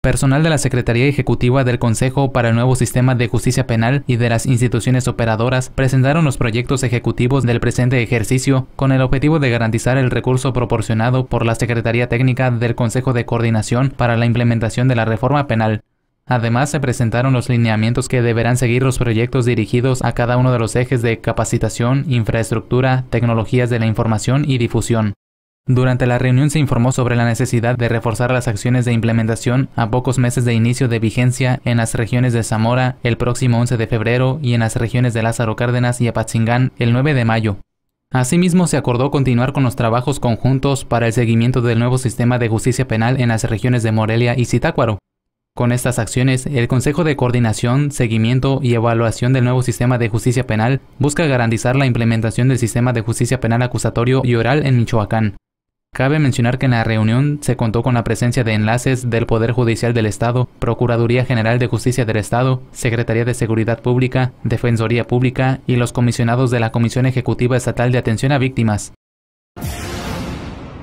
Personal de la Secretaría Ejecutiva del Consejo para el Nuevo Sistema de Justicia Penal y de las instituciones operadoras presentaron los proyectos ejecutivos del presente ejercicio con el objetivo de garantizar el recurso proporcionado por la Secretaría Técnica del Consejo de Coordinación para la implementación de la reforma penal. Además, se presentaron los lineamientos que deberán seguir los proyectos dirigidos a cada uno de los ejes de capacitación, infraestructura, tecnologías de la información y difusión. Durante la reunión se informó sobre la necesidad de reforzar las acciones de implementación a pocos meses de inicio de vigencia en las regiones de Zamora el próximo 11 de febrero y en las regiones de Lázaro Cárdenas y Apatzingán el 9 de mayo. Asimismo, se acordó continuar con los trabajos conjuntos para el seguimiento del nuevo sistema de justicia penal en las regiones de Morelia y Zitácuaro. Con estas acciones, el Consejo de Coordinación, Seguimiento y Evaluación del nuevo sistema de justicia penal busca garantizar la implementación del sistema de justicia penal acusatorio y oral en Michoacán. Cabe mencionar que en la reunión se contó con la presencia de enlaces del Poder Judicial del Estado, Procuraduría General de Justicia del Estado, Secretaría de Seguridad Pública, Defensoría Pública y los comisionados de la Comisión Ejecutiva Estatal de Atención a Víctimas.